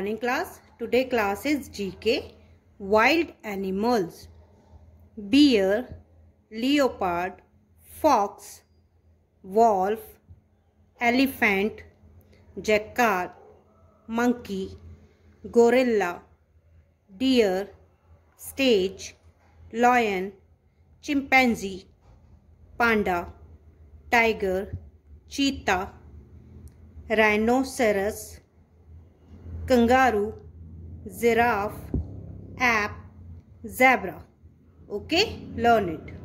morning class today class is gk wild animals bear leopard fox wolf elephant jackal monkey gorilla deer stage lion chimpanzee panda tiger cheetah rhinoceros kangaroo giraffe ape zebra okay learn it